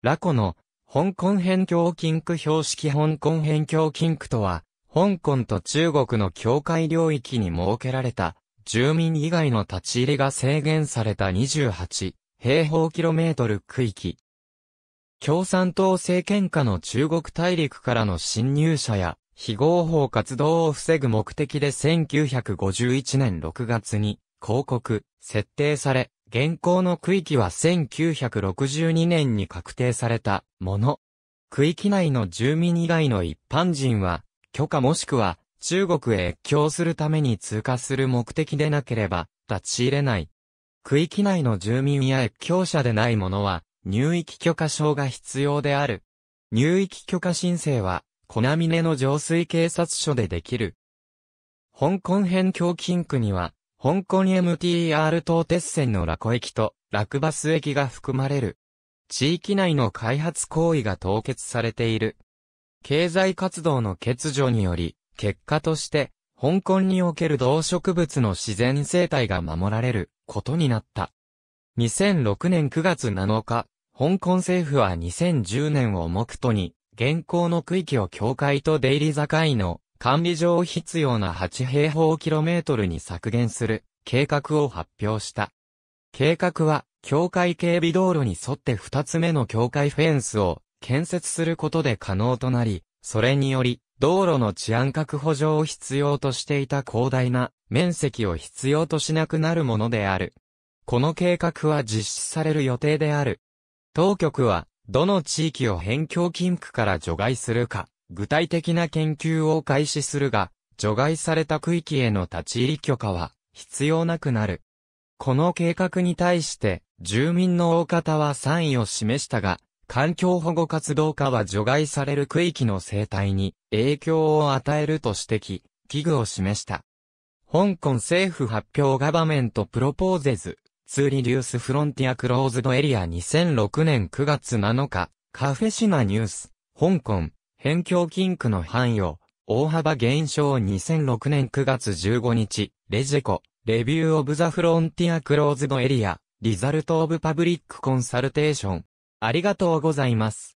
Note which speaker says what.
Speaker 1: ラコの、香港辺境禁区標識香港辺境禁区とは、香港と中国の境界領域に設けられた、住民以外の立ち入りが制限された28平方キロメートル区域。共産党政権下の中国大陸からの侵入者や、非合法活動を防ぐ目的で1951年6月に、広告、設定され、現行の区域は1962年に確定されたもの。区域内の住民以外の一般人は、許可もしくは中国へ越境するために通過する目的でなければ立ち入れない。区域内の住民や越境者でない者は、入域許可証が必要である。入域許可申請は、小波峰の浄水警察署でできる。香港辺境金区には、香港 MTR 東鉄線のラコ駅とラクバス駅が含まれる。地域内の開発行為が凍結されている。経済活動の欠如により、結果として、香港における動植物の自然生態が守られることになった。2006年9月7日、香港政府は2010年を目途に、現行の区域を境界と出入り境の管理上必要な8平方キロメートルに削減する計画を発表した。計画は、境界警備道路に沿って2つ目の境界フェンスを建設することで可能となり、それにより、道路の治安確保上を必要としていた広大な面積を必要としなくなるものである。この計画は実施される予定である。当局は、どの地域を辺境近区から除外するか、具体的な研究を開始するが、除外された区域への立ち入り許可は必要なくなる。この計画に対して、住民の大方は賛意を示したが、環境保護活動家は除外される区域の生態に影響を与えると指摘、危惧を示した。香港政府発表ガバメントプロポーゼズ、ツーリデュースフロンティアクローズドエリア2006年9月7日、カフェシナニュース、香港、辺境金区の範囲を大幅減少2006年9月15日、レジェコ、レビューオブザフロンティアクローズドエリア、リザルトオブパブリックコンサルテーション。ありがとうございます。